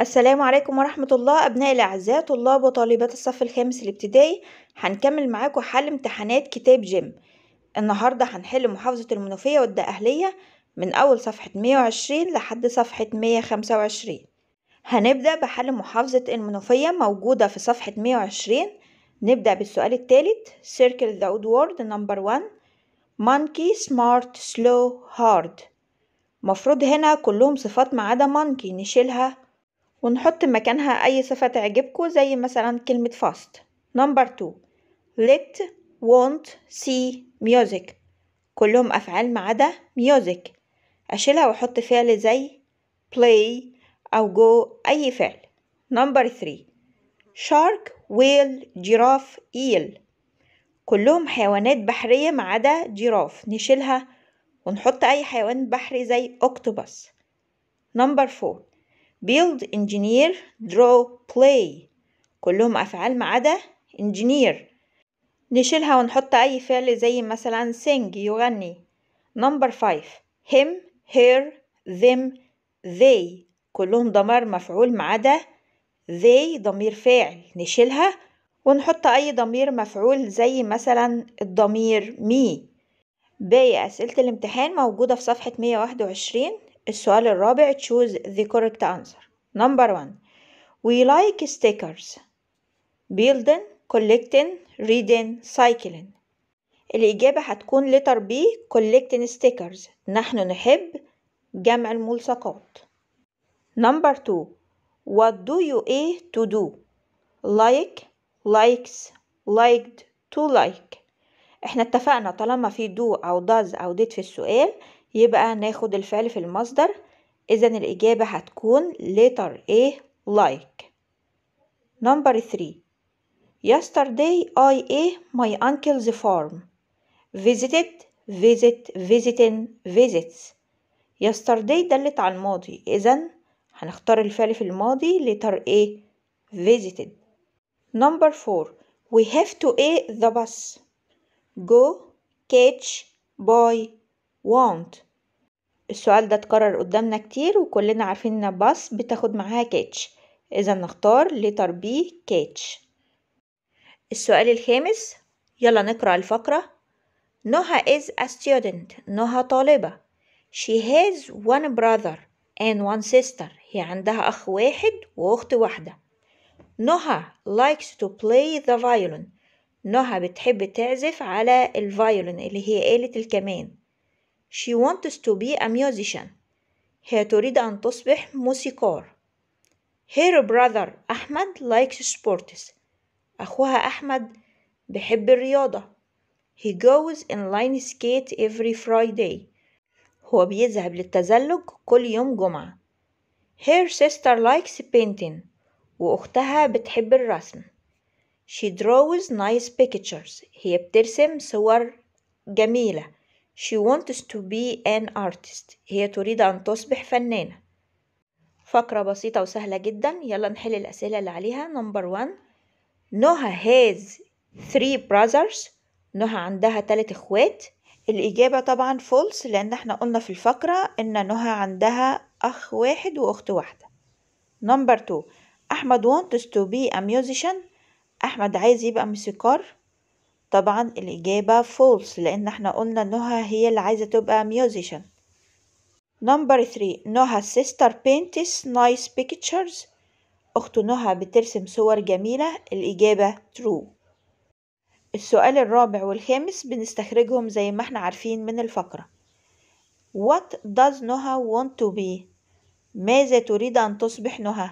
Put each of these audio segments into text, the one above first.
السلام عليكم ورحمة الله أبنائي الأعزاء طلاب وطالبات الصف الخامس الابتدائي هنكمل معاكم حل امتحانات كتاب جيم النهاردة هنحل محافظة المنوفية والدقهلية من أول صفحة 120 لحد صفحة 125 هنبدأ بحل محافظة المنوفية موجودة في صفحة 120 نبدأ بالسؤال الثالث circle the outward number وان monkey smart slow hard مفروض هنا كلهم صفات ما عدا monkey نشيلها ونحط مكانها أي صفة تعجبكم زي مثلا كلمة fast نمبر two let want see music كلهم أفعال ما عدا music أشيلها وأحط فعل زي play أو go أي فعل نمبر three shark whale جراف eel كلهم حيوانات بحرية ما عدا جراف نشيلها ونحط أي حيوان بحري زي octopus نمبر four build engineer draw play كلهم أفعال ما عدا engineer نشيلها ونحط أي فعل زي مثلا sing يغني number five him her them they كلهم ضمير مفعول ما عدا they ضمير فاعل نشيلها ونحط أي ضمير مفعول زي مثلا الضمير me باقي أسئلة الامتحان موجودة في صفحة 121 السؤال الرابع choose the correct answer number one we like stickers building collecting reading cycling الإجابة هتكون letter B collecting stickers نحن نحب جمع الملصقات number two what do you A to do like likes liked to like احنا اتفقنا طالما في do او does او did في السؤال يبقى ناخد الفعل في المصدر إذا الإجابة هتكون letter A like Number 3 Yesterday I A my uncle's farm visited visit visiting visits yesterday دلت على الماضي إذا هنختار الفعل في الماضي letter A visited Number 4 We have to A the bus go catch buy want السؤال ده اتكرر قدامنا كتير وكلنا عارفين ان باص بتاخد معاها catch اذا نختار letter B catch السؤال الخامس يلا نقرأ الفقرة نوها is a student نوها طالبة she has one brother and one sister هي عندها أخ واحد وأخت واحدة نوها likes to play the violin نوها بتحب تعزف على الفيولين اللي هي آلة الكمان She wants to be a musician. هي تريد أن تصبح موسيقار. Her brother أحمد likes sports. أخوها أحمد بيحب الرياضة. He goes in line skate every Friday. هو بيذهب للتزلج كل يوم جمعة. Her sister likes painting. وأختها بتحب الرسم. She draws nice pictures. هي بترسم صور جميلة. She wants to be an artist هي تريد أن تصبح فنانة فقرة بسيطة وسهلة جدا يلا نحل الأسئلة اللي عليها نمبر one نهى has three brothers نهى عندها تلات اخوات الإجابة طبعا false لأن احنا قلنا في الفقرة إن نهى عندها أخ واحد وأخت واحدة نمبر two أحمد wants to be a musician أحمد عايز يبقى موسيقار طبعا الإجابة false لأن احنا قلنا نهى هي اللي عايزة تبقى musician نمبر 3 نهى sister paints nice pictures أخت نهى بترسم صور جميلة الإجابة true السؤال الرابع والخامس بنستخرجهم زي ما احنا عارفين من الفقرة What does نهى want to be؟ ماذا تريد أن تصبح نهى؟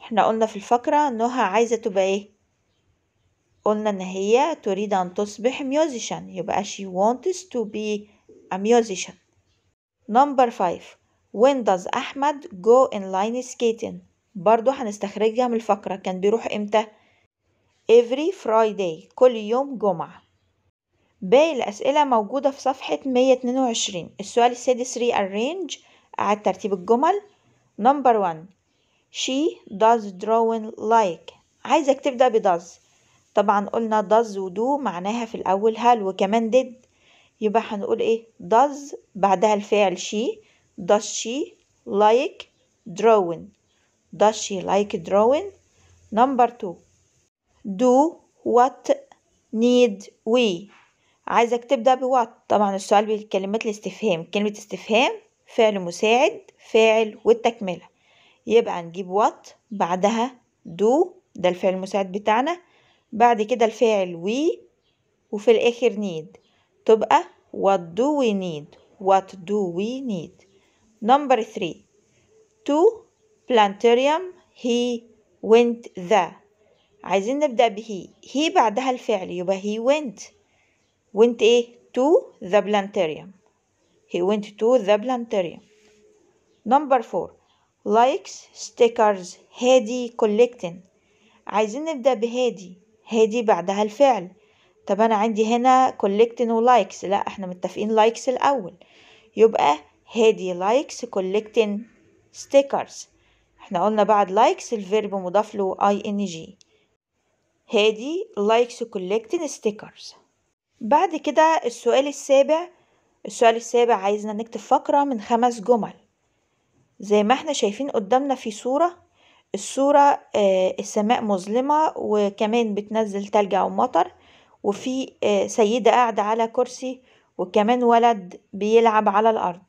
احنا قلنا في الفقرة نهى عايزة تبقى ايه؟ قلنا إن هي تريد أن تصبح ميوزيشن يبقى she wants to be a musician number five when does أحمد go in line skating برضو هنستخرجها من الفقرة كان بيروح إمتى every Friday كل يوم جمعة باقي الأسئلة موجودة في صفحة 122 السؤال السادس rearrange أعد ترتيب الجمل number one she does drawing like عايزك تبدأ ب does طبعا قلنا does ودو معناها في الأول هل وكمان did يبقى هنقول ايه does بعدها الفعل she does she like drawing does she like drawing number two do what need we عايزك تبدأ ب what طبعا السؤال بالكلمات الاستفهام كلمة استفهام فعل مساعد فاعل والتكملة يبقى نجيب وات بعدها do ده الفعل المساعد بتاعنا بعد كده الفاعل وي وفي الآخر need تبقى what do we need what do we need number three to planetarium he went the عايزين نبدأ بهي هي بعدها الفعل يبقى he went went ايه to the planetarium he went to the planetarium number four likes stickers هادي collecting عايزين نبدأ بهادي هادي بعدها الفعل طب أنا عندي هنا collecting و likes لا احنا متفقين likes الأول يبقى هادي likes collecting stickers احنا قلنا بعد likes الفيرب مضاف له ing هادي likes collecting stickers بعد كده السؤال السابع السؤال السابع عايزنا نكتب فقرة من خمس جمل زي ما احنا شايفين قدامنا في صورة الصورة آه، السماء مظلمة وكمان بتنزل تلج أو مطر وفي آه، سيدة قاعدة على كرسي وكمان ولد بيلعب على الأرض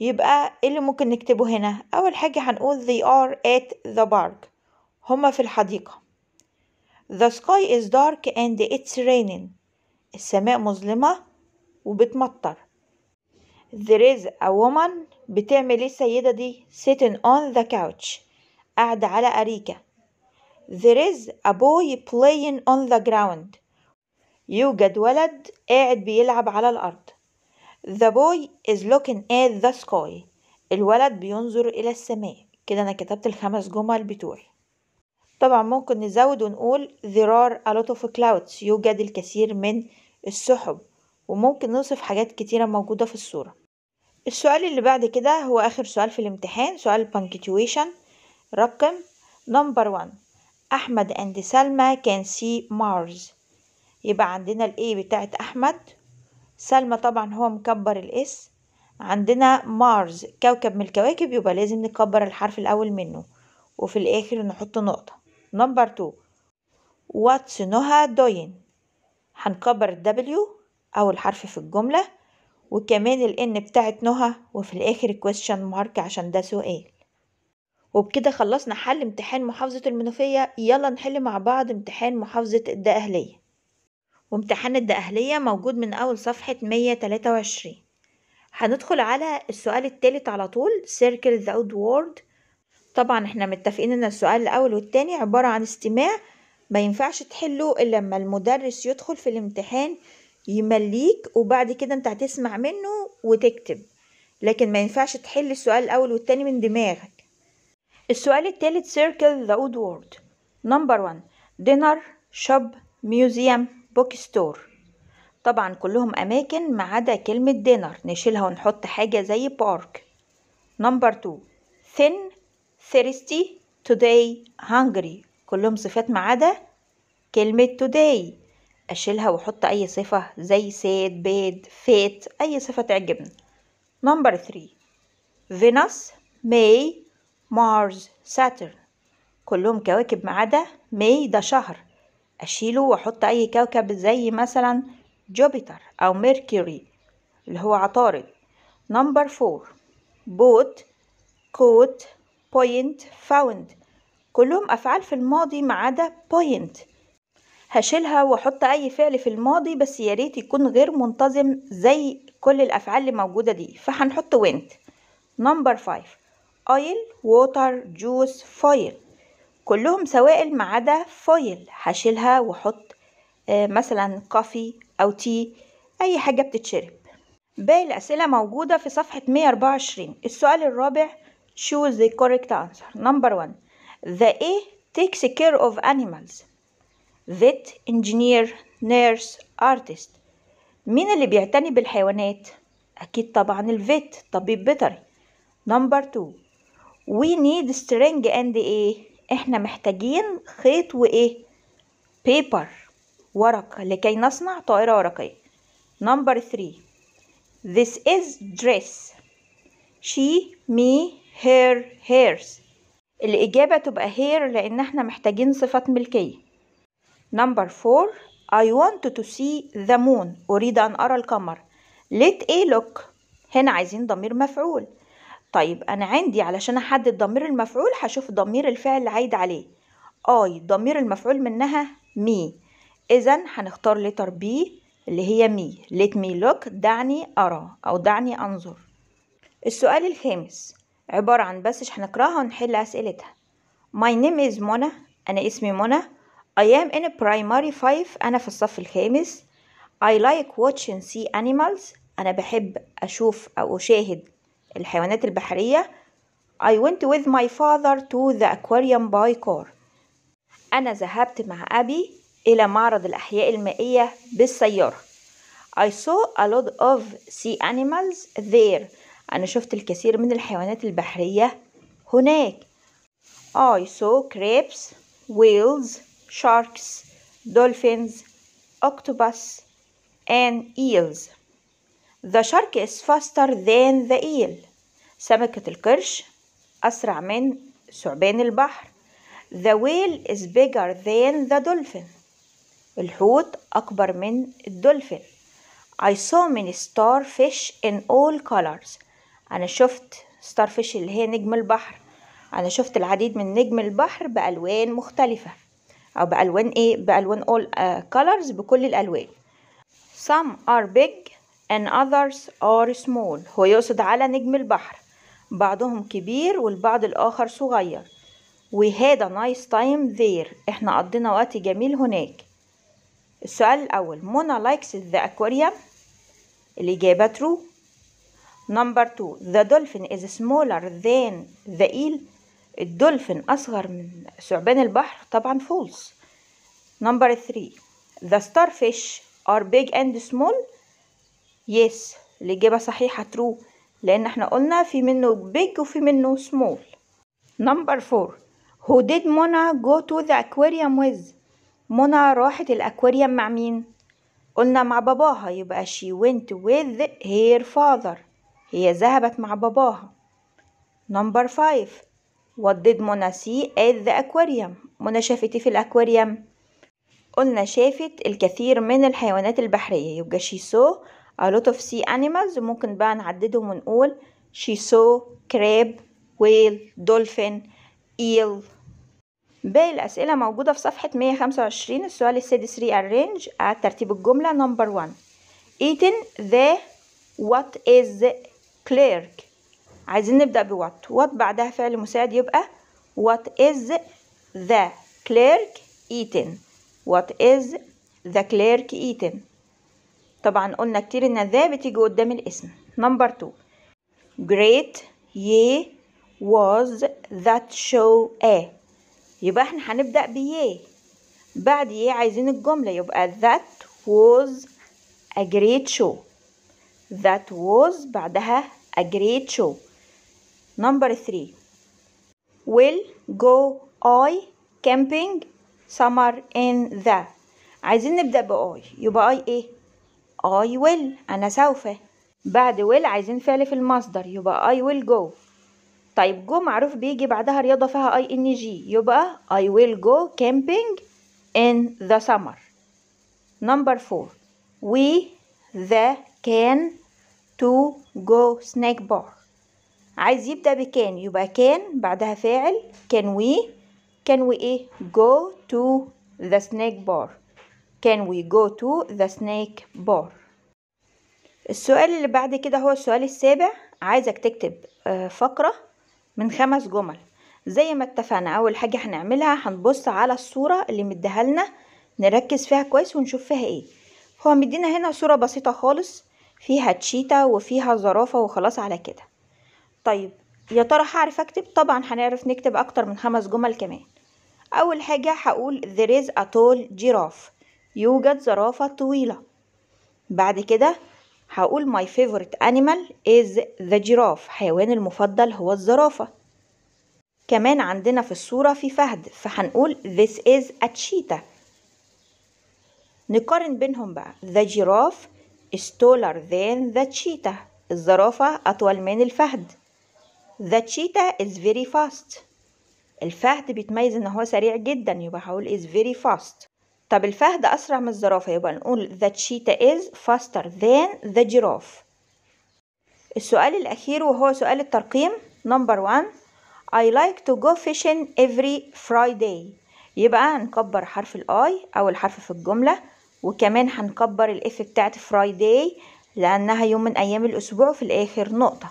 يبقى ايه اللي ممكن نكتبه هنا أول حاجة هنقول they are at the park هما في الحديقة the sky is dark and it's raining السماء مظلمة وبتمطر there is a woman بتعمل ايه السيدة دي sitting on the couch قاعدة على أريكة There is a boy playing on the ground يوجد ولد قاعد بيلعب على الأرض The boy is looking at the sky الولد بينظر إلى السماء كده أنا كتبت الخمس جمل بتوعي طبعا ممكن نزود ونقول there are a lot of clouds يوجد الكثير من السحب وممكن نوصف حاجات كتيرة موجودة في الصورة السؤال اللي بعد كده هو آخر سؤال في الامتحان سؤال punctuation رقم نمبر 1 أحمد أند سلمى كان سي مارز يبقى عندنا الاي بتاعت أحمد سلمى طبعا هو مكبر الاس عندنا مارز كوكب من الكواكب يبقى لازم نكبر الحرف الأول منه وفي الآخر نحط نقطة نمبر 2 واتس نهى دوين هنكبر الدبليو أول حرف في الجملة وكمان الإن بتاعت نهى وفي الآخر question mark عشان ده سؤال وبكده خلصنا حل امتحان محافظة المنوفية يلا نحل مع بعض امتحان محافظة الدقهلية وامتحان الدقهلية موجود من أول صفحة 123 هندخل على السؤال التالت على طول circle the outward طبعا احنا متفقين ان السؤال الأول والتاني عبارة عن استماع ما ينفعش تحله إلا لما المدرس يدخل في الامتحان يمليك وبعد كده انت هتسمع منه وتكتب لكن ما ينفعش تحل السؤال الأول والتاني من دماغك السؤال التالت circle the odd word نمبر 1 dinner shop museum book store طبعا كلهم أماكن ما عدا كلمة دينر نشيلها ونحط حاجة زي بارك نمبر 2 thin thirsty today hungry كلهم صفات ما عدا كلمة today أشيلها وأحط أي صفة زي sad bad fat أي صفة تعجبني نمبر 3 Venus May مارس ساترن كلهم كواكب ما عدا ماي ده شهر أشيله وأحط أي كوكب زي مثلا جوبيتر أو ميركوري اللي هو عطارد نمبر فور بوت كوت بوينت فاوند كلهم أفعال في الماضي ما عدا بوينت هشيلها واحط اي فعل في الماضي بس يا ريت يكون غير منتظم زي كل الافعال اللي موجوده دي فهنحط وينت نمبر 5 أيل ووتر جوس فويل كلهم سوائل ما عدا فويل هشيلها واحط آه، مثلا كافي أو تي أي حاجة بتتشرب باقي الأسئلة موجودة في صفحة 124 السؤال الرابع choose the correct answer number one the A takes care of animals vet engineer nurse artist مين اللي بيعتني بالحيوانات أكيد طبعا الفيت طبيب بيطري نمبر 2 we need string and ايه احنا محتاجين خيط وايه paper ورق لكي نصنع طائرة ورقية number 3 this is dress she me her hers الإجابة تبقى هير لأن احنا محتاجين صفة ملكية number 4 I want to see the moon أريد أن أرى القمر let a look هنا عايزين ضمير مفعول طيب أنا عندي علشان أحدد ضمير المفعول هشوف ضمير الفعل اللي عايد عليه أي ضمير المفعول منها مي إذا هنختار لتر بي اللي هي مي let me look دعني أرى أو دعني أنظر السؤال الخامس عبارة عن بس هنقراها ونحل أسئلتها My name is منى أنا اسمي منى I am in primary 5 أنا في الصف الخامس I like watching سي animals أنا بحب أشوف أو أشاهد الحيوانات البحرية I went with my father to the aquarium by car أنا ذهبت مع أبي إلى معرض الأحياء المائية بالسيارة I saw a lot of sea animals there أنا شفت الكثير من الحيوانات البحرية هناك I saw crabs, whales, sharks, dolphins, octopus and eels The shark is faster than the eel سمكة القرش أسرع من ثعبان البحر The whale is bigger than the dolphin الحوت أكبر من الدولفين I saw many starfish in all colors أنا شفت starfish اللي هي نجم البحر أنا شفت العديد من نجم البحر بألوان مختلفة أو بألوان إيه بألوان all uh, colors بكل الألوان Some are big and others are small هو يقصد على نجم البحر بعضهم كبير والبعض الآخر صغير We had a nice time there احنا قضينا وقت جميل هناك السؤال الأول منى likes the aquarium الإجابة true Number two the dolphin is smaller than the eel الدولفين أصغر من ثعبان البحر طبعا false Number three the starfish are big and small yes الإجابة صحيحة true لأن احنا قلنا في منه big وفي منه small نمبر فور Who did Mona go to the aquarium with? منى راحت الأكواريوم مع مين؟ قلنا مع باباها يبقى she went with her father هي ذهبت مع باباها نمبر فايف What did Mona see at the aquarium? منى شافت إيه في الأكواريوم؟ قلنا شافت الكثير من الحيوانات البحرية يبقى she saw a lot of sea animals ممكن بقى نعددهم ونقول she saw crab whale dolphin eel باقي الأسئلة موجودة في صفحة 125 السؤال السادس أرينج ترتيب الجملة نمبر 1 eaten the what is the clerk عايزين نبدأ بوات وات بعدها فعل مساعد يبقى what is the clerk eaten what is the clerk eaten طبعا قلنا كتير ان ذا بتيجي قدام الاسم نمبر 2 great ي was that show a يبقى احنا هنبدأ بيه بعد ي عايزين الجملة يبقى that was a great show that was بعدها a great show number 3 will go I camping summer in the عايزين نبدأ بأي يبقى I ايه I will أنا سوف بعد will عايزين فعل في المصدر يبقى I will go طيب جو معروف بيجي بعدها رياضة فيها ING يبقى I will go camping in the summer number four we the can to go snack bar عايز يبدأ بكان يبقى كان بعدها فاعل can we can we ايه go to the snack bar Can we go to the snake bar? السؤال اللي بعد كده هو السؤال السابع عايزك تكتب آه، فقرة من خمس جمل زي ما اتفقنا أول حاجة هنعملها هنبص على الصورة اللي مديها لنا نركز فيها كويس ونشوف فيها ايه هو مدينا هنا صورة بسيطة خالص فيها تشيتا وفيها زرافة وخلاص على كده طيب يا ترى هعرف اكتب طبعا هنعرف نكتب اكتر من خمس جمل كمان اول حاجة هقول there is a tall giraffe يوجد زرافة طويلة بعد كده هقول my favorite animal is the giraffe حيواني المفضل هو الزرافة كمان عندنا في الصورة في فهد فهنقول this is a cheetah نقارن بينهم بقى the giraffe is taller than the cheetah الزرافة أطول من الفهد the cheetah is very fast الفهد بيتميز ان هو سريع جدا يبقى هقول is very fast طب الفهد أسرع من الزرافة يبقى نقول that cheetah is faster than the giraffe السؤال الأخير وهو سؤال الترقيم نمبر one I like to go fishing every Friday يبقى هنكبر حرف الاي أول حرف في الجملة وكمان هنكبر الاف بتاعت Friday لأنها يوم من أيام الأسبوع في الآخر نقطة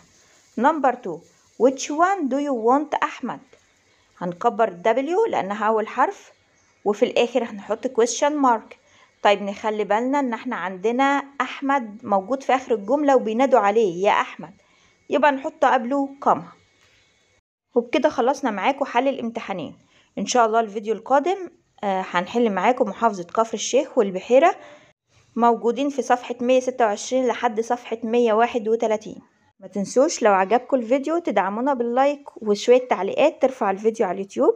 نمبر two which one do you want أحمد هنكبر W لأنها أول حرف وفي الاخر هنحط question مارك طيب نخلي بالنا ان احنا عندنا احمد موجود في اخر الجمله وبينادوا عليه يا احمد يبقى نحط قبله كما وبكده خلصنا معاكم حل الامتحانين ان شاء الله الفيديو القادم آه هنحل معاكم محافظه كفر الشيخ والبحيره موجودين في صفحه 126 لحد صفحه 131 ما تنسوش لو عجبكم الفيديو تدعمونا باللايك وشويه تعليقات ترفع الفيديو على اليوتيوب